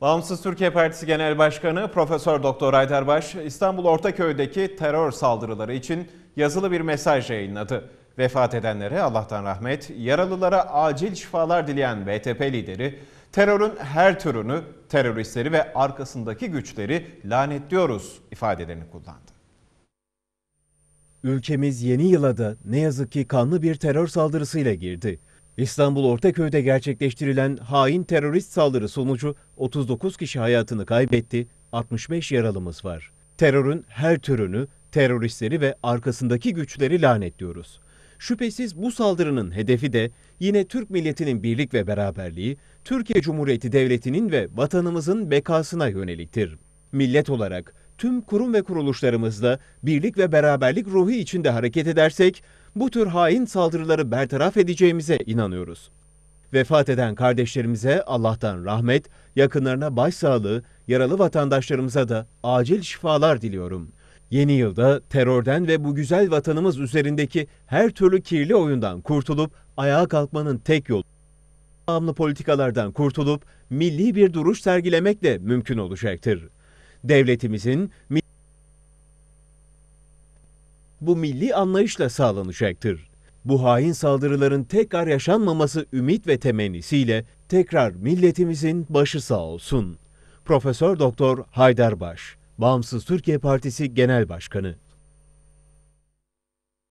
Bağımsız Türkiye Partisi Genel Başkanı Profesör Doktor Aydarbaş İstanbul Ortaköy'deki terör saldırıları için yazılı bir mesaj yayınladı. Vefat edenlere Allah'tan rahmet, yaralılara acil şifalar dileyen BTP lideri, terörün her türünü, teröristleri ve arkasındaki güçleri lanetliyoruz ifadelerini kullandı. Ülkemiz yeni yıla da ne yazık ki kanlı bir terör saldırısıyla girdi. İstanbul Ortaköy'de gerçekleştirilen hain terörist saldırı sonucu 39 kişi hayatını kaybetti, 65 yaralımız var. Terörün her türünü, teröristleri ve arkasındaki güçleri lanetliyoruz. Şüphesiz bu saldırının hedefi de yine Türk milletinin birlik ve beraberliği, Türkiye Cumhuriyeti Devleti'nin ve vatanımızın bekasına yöneliktir. Millet olarak tüm kurum ve kuruluşlarımızda birlik ve beraberlik ruhu içinde hareket edersek bu tür hain saldırıları bertaraf edeceğimize inanıyoruz. Vefat eden kardeşlerimize Allah'tan rahmet, yakınlarına başsağlığı, yaralı vatandaşlarımıza da acil şifalar diliyorum. Yeni yılda terörden ve bu güzel vatanımız üzerindeki her türlü kirli oyundan kurtulup ayağa kalkmanın tek yolu bağımlı politikalardan kurtulup milli bir duruş sergilemek de mümkün olacaktır. Devletimizin bu milli anlayışla sağlanacaktır. Bu hain saldırıların tekrar yaşanmaması ümit ve temennisiyle tekrar milletimizin başı sağ olsun. Profesör Doktor Haydar Baş, Bağımsız Türkiye Partisi Genel Başkanı